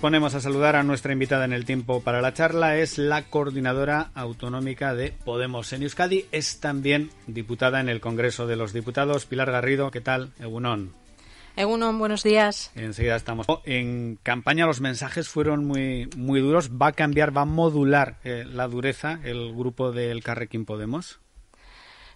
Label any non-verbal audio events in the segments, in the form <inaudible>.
Ponemos a saludar a nuestra invitada en el tiempo para la charla. Es la coordinadora autonómica de Podemos en Euskadi. Es también diputada en el Congreso de los Diputados. Pilar Garrido, ¿qué tal? Egunon. Egunon, buenos días. Enseguida estamos. En campaña los mensajes fueron muy, muy duros. ¿Va a cambiar, va a modular eh, la dureza el grupo del Carrequín Podemos?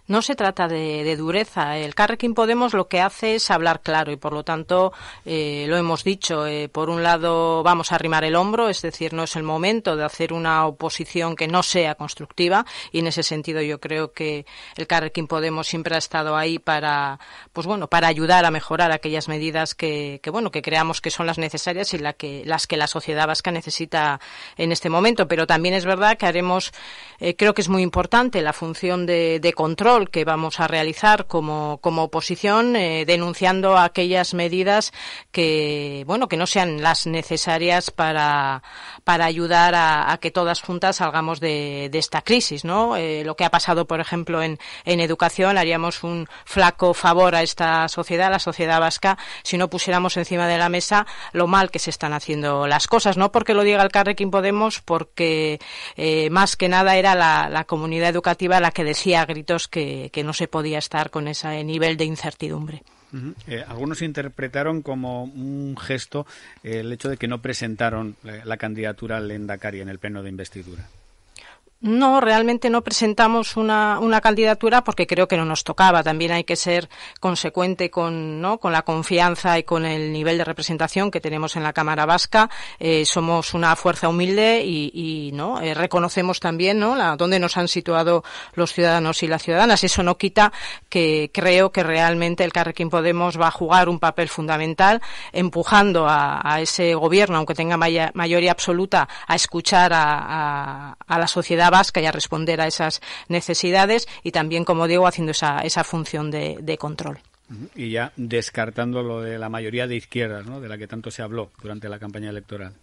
no se trata de, dureza. El Carrequín Podemos lo que hace es hablar claro y, por lo tanto, eh, lo hemos dicho. Eh, por un lado, vamos a arrimar el hombro, es decir, no es el momento de hacer una oposición que no sea constructiva y, en ese sentido, yo creo que el Carrequín Podemos siempre ha estado ahí para, pues bueno, para ayudar a mejorar aquellas medidas que, bueno, que creamos que son las necesarias y la que, las que la sociedad vasca necesita en este momento. Pero también es verdad que haremos, eh, creo que es muy importante la función de control que vamos a realizar como, como oposición, eh, denunciando aquellas medidas que, bueno, que no sean las necesarias para, para ayudar a, que todas juntas salgamos de, esta crisis, ¿no? Eh, lo que ha pasado, por ejemplo, en, en educación, haríamos un flaco favor a esta sociedad, a la sociedad vasca, si no pusiéramos encima de la mesa lo mal que se están haciendo las cosas, no porque lo diga el Carrequín Podemos, porque eh, más que nada era la, la comunidad educativa la que decía a gritos que que, no se podía estar con ese nivel de incertidumbre. Eh, algunos interpretaron como un gesto el hecho de que no presentaron la, candidatura candidatura al Endacari en el pleno de investidura. No, realmente no presentamos una, candidatura porque creo que no nos tocaba. También hay que ser consecuente con, ¿no? con la confianza y con el nivel de representación que tenemos en la Cámara Vasca. Eh, somos una fuerza humilde y, ¿no? Eh, reconocemos también ¿no? dónde nos han situado los ciudadanos y las ciudadanas. Eso no quita que creo que realmente el Carrequín Podemos va a jugar un papel fundamental empujando a, ese gobierno, aunque tenga mayoría absoluta, a escuchar a, a la sociedad vasca y a responder a esas necesidades y también, como digo, haciendo esa, esa función de, de control. Y ya descartando lo de la mayoría de izquierdas, ¿no? de la que tanto se habló durante la campaña electoral.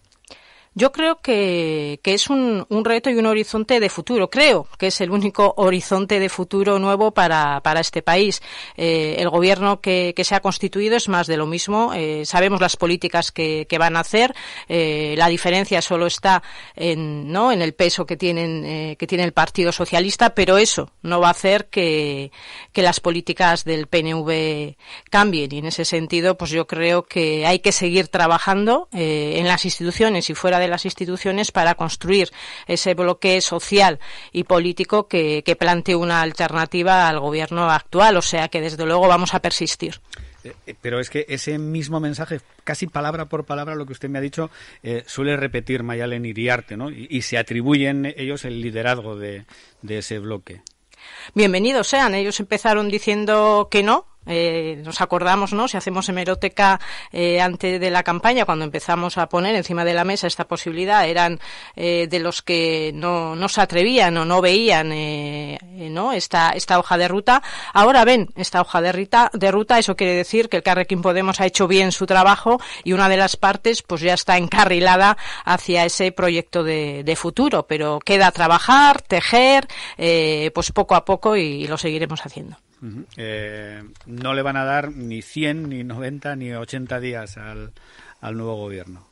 Yo creo que, es un, reto y un horizonte de futuro. Creo que es el único horizonte de futuro nuevo para, este país. Eh, el gobierno que, se ha constituido es más de lo mismo. Eh, sabemos las políticas que, van a hacer. Eh, la diferencia solo está en, ¿no? en el peso que, tienen, que tiene el Partido Socialista, pero eso no va a hacer que, que las políticas del PNV cambien. Y en ese sentido, pues yo creo que hay que seguir trabajando en las instituciones y fuera de las instituciones para construir ese bloque social y político que, que plantee una alternativa al gobierno actual. O sea que, desde luego, vamos a persistir. Eh, eh, pero es que ese mismo mensaje, casi palabra por palabra, lo que usted me ha dicho, eh, suele repetir Mayalen Iriarte, ¿no? Y, se atribuyen ellos el liderazgo de, de ese bloque. Bienvenidos sean. Ellos empezaron diciendo que no, eh, nos acordamos, ¿no? Si hacemos hemeroteca eh, antes de la campaña, cuando empezamos a poner encima de la mesa esta posibilidad, eran eh, de los que no, se atrevían o no veían, ¿no? Esta, esta hoja de ruta. Ahora ven esta hoja de ruta, de ruta. Eso quiere decir que el Carrequín Podemos ha hecho bien su trabajo y una de las partes, pues ya está encarrilada hacia ese proyecto de, futuro. Pero queda trabajar, tejer, pues poco a poco y, lo seguiremos haciendo no le van a dar ni 100, ni 90, ni 80 días al, al nuevo gobierno.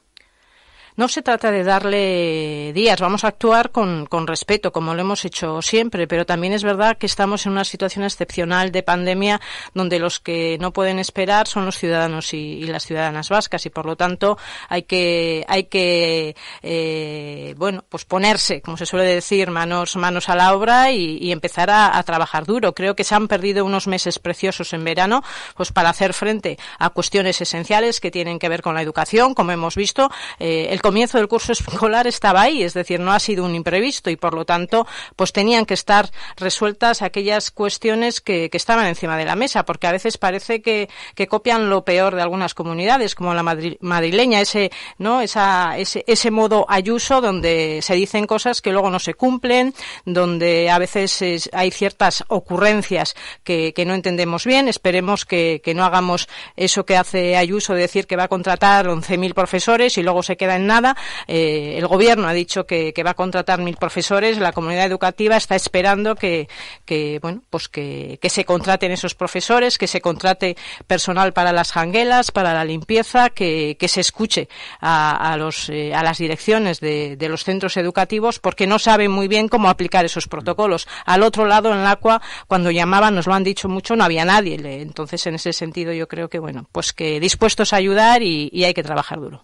No se trata de darle días, vamos a actuar con, respeto, como lo hemos hecho siempre, pero también es verdad que estamos en una situación excepcional de pandemia donde los que no pueden esperar son los ciudadanos y, las ciudadanas vascas y por lo tanto hay que, hay que eh, bueno, pues ponerse, como se suele decir, manos, manos a la obra y, empezar a, trabajar duro. Creo que se han perdido unos meses preciosos en verano pues para hacer frente a cuestiones esenciales que tienen que ver con la educación, como hemos visto, eh, comienzo del curso escolar estaba ahí, es decir, no ha sido un imprevisto y por lo tanto, pues tenían que estar resueltas aquellas cuestiones que, estaban encima de la mesa, porque a veces parece que, copian lo peor de algunas comunidades, como la madrileña, ese, ¿no? Esa, ese, ese modo ayuso donde se dicen cosas que luego no se cumplen, donde a veces hay ciertas ocurrencias que, no entendemos bien. Esperemos que, no hagamos eso que hace Ayuso de decir que va a contratar 11.000 profesores y luego se queda en nada eh, el gobierno ha dicho que, va a contratar mil profesores. La comunidad educativa está esperando pues que, se contraten esos profesores, que se contrate personal para las janguelas, para la limpieza, que, se escuche a, eh, las direcciones de, los centros educativos porque no saben muy bien cómo aplicar esos protocolos. Al otro lado, en la Acua, cuando llamaban, nos lo han dicho mucho, no había nadie. Entonces, en ese sentido, yo creo que, bueno, pues que dispuestos a ayudar y hay que trabajar duro.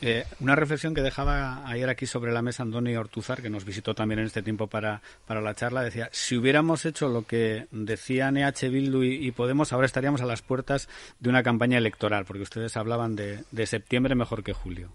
Eh, una reflexión que dejaba ayer aquí sobre la mesa Andoni Ortuzar, que nos visitó también en este tiempo para, para la charla, decía, si hubiéramos hecho lo que decían EH Bildu y, y, Podemos, ahora estaríamos a las puertas de una campaña electoral, porque ustedes hablaban de septiembre mejor que julio.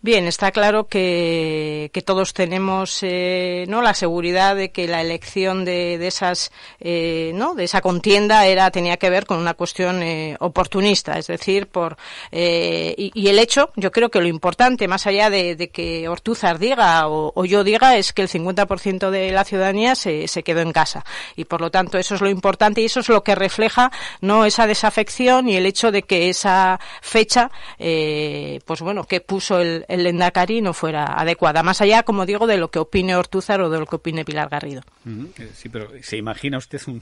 Bien, está claro que, todos tenemos eh, no la seguridad de que la elección de, de esas eh, no de esa contienda era tenía que ver con una cuestión eh, oportunista, es decir, por eh, y, y, el hecho, yo creo que lo importante más allá de, que Ortúzar diga o, yo diga es que el 50% de la ciudadanía se, se quedó en casa y por lo tanto eso es lo importante y eso es lo que refleja no esa desafección y el hecho de que esa fecha eh, pues bueno que puso el el Endacari no fuera adecuada, más allá, como digo, de lo que opine Ortúzar o de lo que opine Pilar Garrido. Eh, sí, pero ¿se imagina usted un,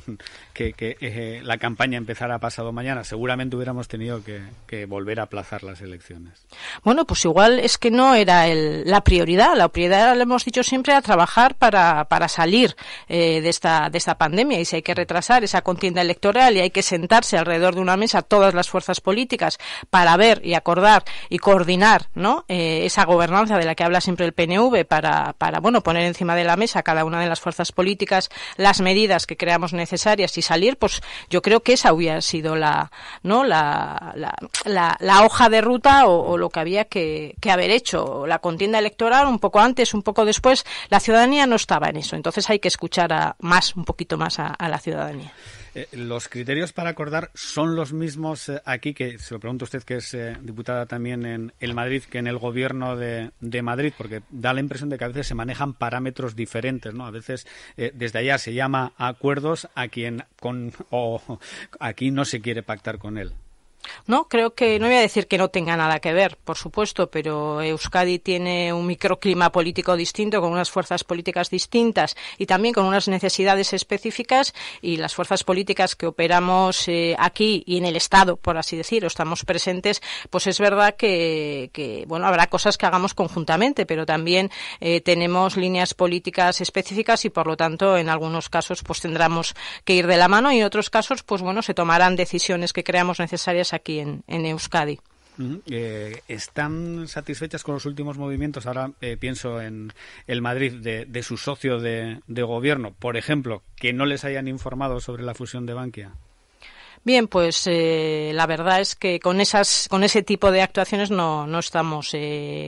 que, eh, la campaña empezara pasado mañana? Seguramente hubiéramos tenido que, volver a aplazar las elecciones. Bueno, pues igual es que no era la prioridad. La prioridad, le hemos dicho siempre, a trabajar para, para salir eh, de, esta, de esta pandemia. Y si hay que retrasar esa contienda electoral y hay que sentarse alrededor de una mesa todas las fuerzas políticas para ver y acordar y coordinar ¿no? Eh, esa gobernanza de la que habla siempre el PNV para, para bueno, poner encima de la mesa cada una de las fuerzas políticas las medidas que creamos necesarias y salir, pues yo creo que esa hubiera sido la, ¿no? la, la, la, hoja de ruta o, lo que había que, haber hecho. La contienda electoral, un poco antes, un poco después, la ciudadanía no estaba en eso. Entonces hay que escuchar más, un poquito más a la ciudadanía. Eh, ¿Los criterios para acordar son los mismos eh, aquí, que se lo pregunto a usted, que es eh, diputada también en el Madrid, que en el gobierno de, Madrid? Porque da la impresión de que a veces se manejan parámetros diferentes, ¿no? A veces desde allá se llama a acuerdos a quien con, o <laughs> aquí no se quiere pactar con él. No, creo que no voy a decir que no tenga nada que ver, por supuesto, pero Euskadi tiene un microclima político distinto, con unas fuerzas políticas distintas y también con unas necesidades específicas y las fuerzas políticas que operamos eh, aquí y en el Estado, por así decir, estamos presentes, pues es verdad que, bueno, habrá cosas que hagamos conjuntamente, pero también eh, tenemos líneas políticas específicas y por lo tanto en algunos casos pues tendremos que ir de la mano y en otros casos pues bueno, se tomarán decisiones que creamos necesarias aquí en, Euskadi. Eh, ¿Están satisfechas con los últimos movimientos? Ahora eh, pienso en el Madrid de, su socio de, gobierno, por ejemplo, que no les hayan informado sobre la fusión de Bankia. Bien, pues eh, la verdad es que con esas, con ese tipo de actuaciones no, no estamos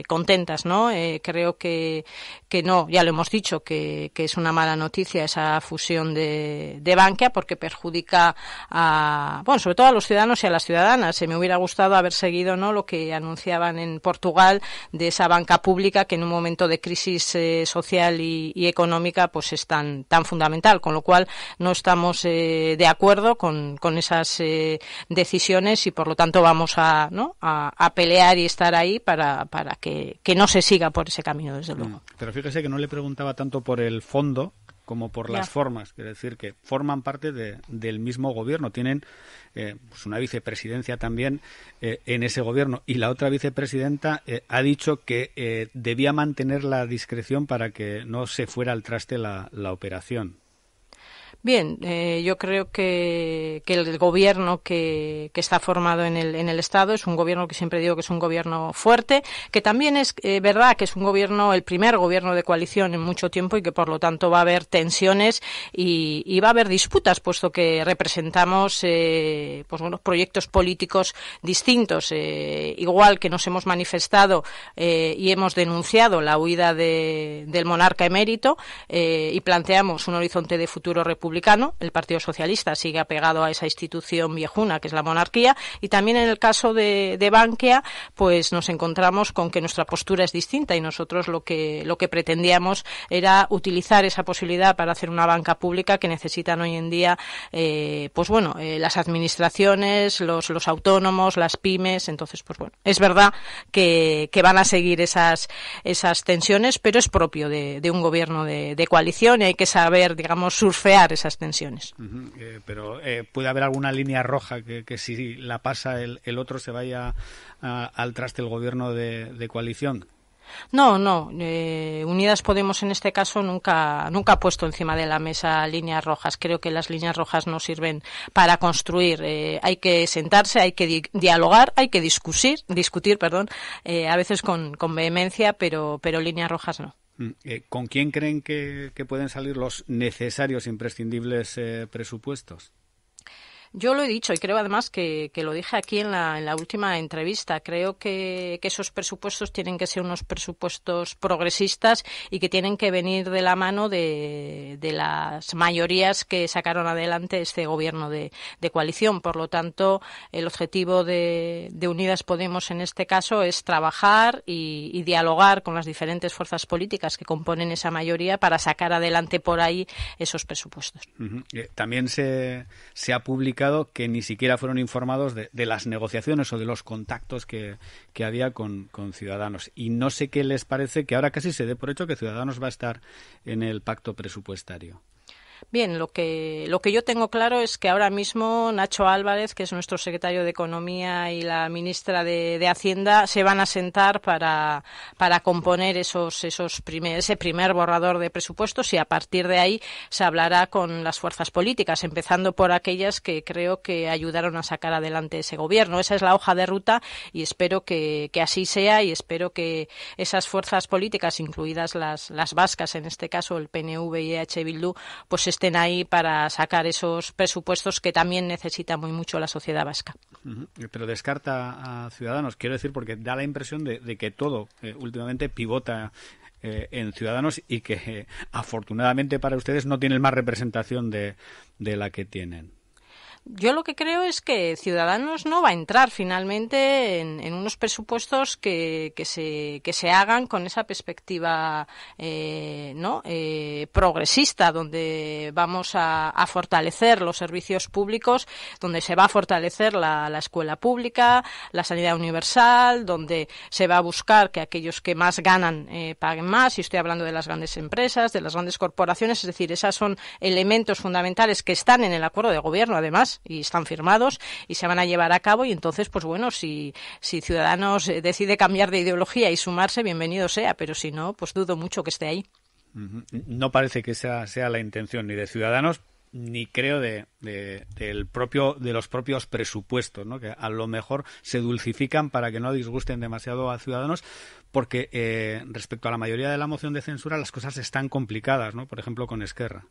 contentas, ¿no? creo que que no, ya lo hemos dicho, que, que es una mala noticia esa fusión de, de porque perjudica a, bueno, sobre todo a los ciudadanos y a las ciudadanas. Se me hubiera gustado haber seguido, ¿no? Lo que anunciaban en Portugal de esa banca pública que en un momento de crisis eh, social y, económica pues es tan, tan fundamental, con lo cual no estamos eh, de acuerdo con, esas eh, decisiones y por lo tanto vamos a, ¿no? a, pelear y estar ahí para, para que, no se siga por ese camino, desde mm. luego fíjese que no le preguntaba tanto por el fondo como por las formas, es decir, que forman parte del mismo gobierno, tienen eh, pues una vicepresidencia también eh, en ese gobierno y la otra vicepresidenta eh, ha dicho que debía mantener la discreción para que no se fuera al traste la operación. Bien, eh, yo creo que, el gobierno que, está formado en el, en el Estado es un gobierno que siempre digo que es un gobierno fuerte, que también es eh, verdad que es un gobierno, el primer gobierno de coalición en mucho tiempo y que por lo tanto va a haber tensiones y, va a haber disputas, puesto que representamos eh, pues, bueno, proyectos políticos distintos. Eh, igual que nos hemos manifestado y hemos denunciado la huida del monarca emérito y planteamos un horizonte de futuro republicano el Partido Socialista sigue apegado a esa institución viejuna que es la monarquía, y también en el caso de, de Bankia, pues nos encontramos con que nuestra postura es distinta y nosotros lo que, lo que pretendíamos era utilizar esa posibilidad para hacer una banca pública que necesitan hoy en día, eh, pues bueno, eh, las administraciones, los, los autónomos, las pymes, entonces, pues bueno, es verdad que, van a seguir esas, esas tensiones, pero es propio de, un gobierno de, de coalición y hay que saber, digamos, surfear esas tensiones. Eh, pero eh, puede haber alguna línea roja que, si la pasa el, otro se vaya al traste el gobierno de, coalición. No, no. Eh, Unidas Podemos en este caso nunca, nunca ha puesto encima de la mesa líneas rojas. Creo que las líneas rojas no sirven para construir. hay que sentarse, hay que dialogar, hay que discutir, discutir, perdón, a veces con, con vehemencia, pero, pero líneas rojas no. Mm, eh, ¿Con quién creen que, pueden salir los necesarios, imprescindibles eh, presupuestos? Yo lo he dicho y creo además que, lo dije aquí en la, última entrevista. Creo que, esos presupuestos tienen que ser unos presupuestos progresistas y que tienen que venir de la mano de, las mayorías que sacaron adelante este gobierno de, de coalición. Por lo tanto, el objetivo de, Unidas Podemos en este caso es trabajar y, dialogar con las diferentes fuerzas políticas que componen esa mayoría para sacar adelante por ahí esos presupuestos. Eh, también se, se ha publicado que ni siquiera fueron informados de, las negociaciones o de los contactos que, había con, con, Ciudadanos. Y no sé qué les parece que ahora casi se dé por hecho que Ciudadanos va a estar en el pacto presupuestario. Bien, lo que, lo que yo tengo claro es que ahora mismo Nacho Álvarez, que es nuestro secretario de Economía, y la ministra de, Hacienda se van a sentar para, componer esos, esos primer, ese primer borrador de presupuestos y a partir de ahí se hablará con las fuerzas políticas, empezando por aquellas que creo que ayudaron a sacar adelante ese gobierno. Esa es la hoja de ruta y espero que, así sea y espero que esas fuerzas políticas, incluidas las, las vascas, en este caso el PNV y EH Bildu, pues estén ahí para sacar esos presupuestos que también necesita muy mucho la sociedad vasca. Pero descarta a Ciudadanos, quiero decir, porque da la impresión de, que todo eh, últimamente pivota eh, en Ciudadanos y que eh, afortunadamente para ustedes no tienen más representación de la que tienen yo lo que creo es que Ciudadanos no va a entrar finalmente en, unos presupuestos que, se, hagan con esa perspectiva eh, eh, progresista, donde vamos a, fortalecer los servicios públicos, donde se va a fortalecer la, escuela pública, la sanidad universal, donde se va a buscar que aquellos que más ganan eh, paguen más, y estoy hablando de las grandes empresas, de las grandes corporaciones, es decir, esos son elementos fundamentales que están en el acuerdo de gobierno, además, y están firmados y se van a llevar a cabo y entonces, pues bueno, si, si Ciudadanos eh, decide cambiar de ideología y sumarse, bienvenido sea, pero si no, pues dudo mucho que esté ahí. No parece que esa sea la intención ni de Ciudadanos, ni creo de, del propio, de los propios presupuestos, ¿no? que a lo mejor se dulcifican para que no disgusten demasiado a ciudadanos, porque eh, respecto a la mayoría de la moción de censura las cosas están complicadas, ¿no? por ejemplo, con Esquerra.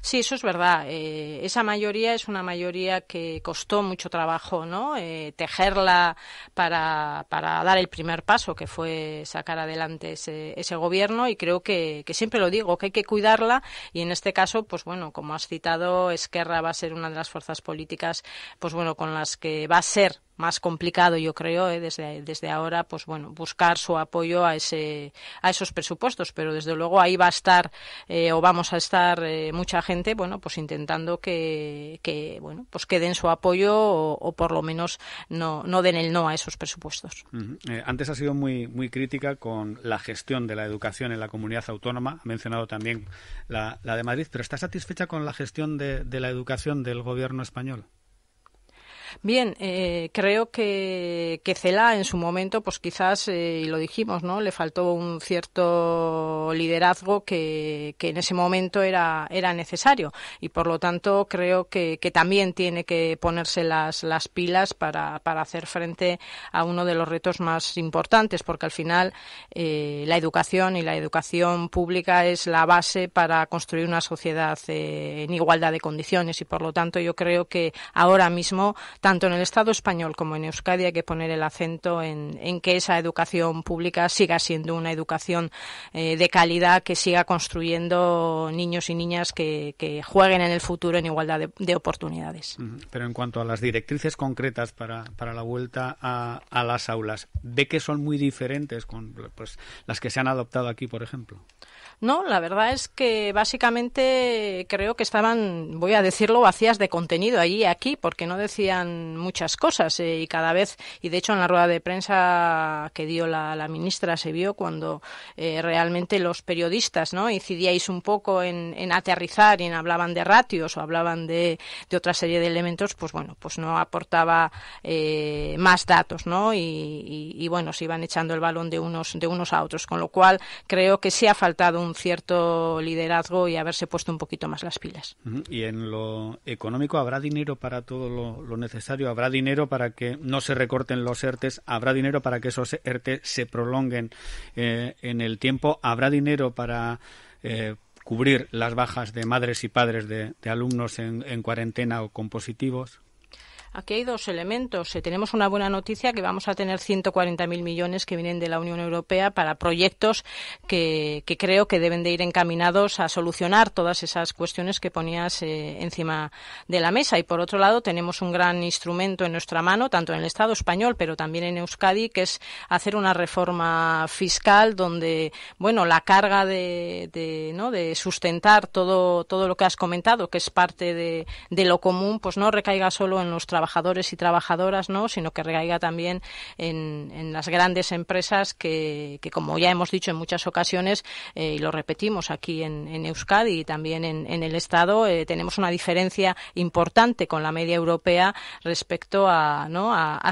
Sí, eso es verdad. Eh, esa mayoría es una mayoría que costó mucho trabajo, ¿no? Eh, tejerla para, para, dar el primer paso, que fue sacar adelante ese, gobierno, y creo que, que, siempre lo digo, que hay que cuidarla, y en este caso, pues bueno, como has citado, Esquerra va a ser una de las fuerzas políticas, pues bueno, con las que va a ser más complicado, yo creo, eh, desde, ahora, pues bueno, buscar su apoyo a, ese, a esos presupuestos, pero desde luego ahí va a estar eh, o vamos a estar eh, mucha gente, bueno, pues intentando que, bueno, pues queden den su apoyo o, por lo menos no, no, den el no a esos presupuestos. antes ha sido muy, muy crítica con la gestión de la educación en la comunidad autónoma, ha mencionado también la, la de Madrid, pero ¿está satisfecha con la gestión de la educación del gobierno español? Bien, eh, creo que, Cela en su momento, pues quizás, eh, y lo dijimos, ¿no? Le faltó un cierto liderazgo que, en ese momento era, era necesario. Y por lo tanto, creo que, también tiene que ponerse las, las pilas para, hacer frente a uno de los retos más importantes, porque al final eh, la educación y la educación pública es la base para construir una sociedad en igualdad de condiciones. Y por lo tanto, yo creo que ahora mismo tanto en el Estado español como en Euskadi hay que poner el acento en, que esa educación pública siga siendo una educación eh, de calidad que siga construyendo niños y niñas que, jueguen en el futuro en igualdad de, oportunidades. Pero en cuanto a las directrices concretas para, la vuelta a, las aulas, ¿ve que son muy diferentes con pues, las que se han adoptado aquí, por ejemplo? No, la verdad es que básicamente creo que estaban, voy a decirlo, vacías de contenido allí y aquí, porque no decían muchas cosas eh, y cada vez, y de hecho en la rueda de prensa que dio la, ministra se vio cuando eh, realmente los periodistas ¿no? incidíais un poco en, aterrizar y en hablaban de ratios o hablaban de, de, otra serie de elementos, pues bueno, pues no aportaba eh, más datos, ¿no? Y, bueno, se iban echando el balón de unos, de unos a otros, con lo cual creo que sí ha faltado un un cierto liderazgo y haberse puesto un poquito más las pilas. Y en lo económico, ¿habrá dinero para todo lo, necesario? ¿Habrá dinero para que no se recorten los ERTES? ¿Habrá dinero para que esos ERTES se prolonguen eh, en el tiempo? ¿Habrá dinero para... Eh, cubrir las bajas de madres y padres de, alumnos en, en cuarentena o con positivos? Aquí hay dos elementos. Eh, tenemos una buena noticia que vamos a tener 140.000 millones que vienen de la Unión Europea para proyectos que, creo que deben de ir encaminados a solucionar todas esas cuestiones que ponías eh, encima de la mesa. Y por otro lado, tenemos un gran instrumento en nuestra mano, tanto en el Estado español, pero también en Euskadi, que es hacer una reforma fiscal donde, bueno, la carga de, ¿no? de sustentar todo, todo lo que has comentado, que es parte de, lo común, pues no recaiga solo en los trabajadores trabajadores y trabajadoras, ¿no? sino que recaiga también en, las grandes empresas que, como ya hemos dicho en muchas ocasiones, eh, y lo repetimos aquí en, Euskadi y también en, el Estado, eh, tenemos una diferencia importante con la media europea respecto a,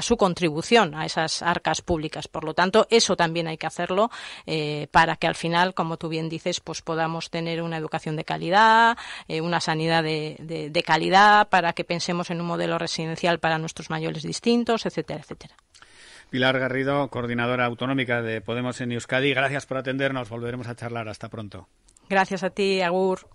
su contribución a esas arcas públicas. Por lo tanto, eso también hay que hacerlo eh, para que al final, como tú bien dices, pues podamos tener una educación de calidad, una sanidad de, de calidad, para que pensemos en un modelo residencial para nuestros mayores distintos, etcétera, etcétera. Pilar Garrido, coordinadora autonómica de Podemos en Euskadi, gracias por atendernos. Volveremos a charlar. Hasta pronto. Gracias a ti, Agur.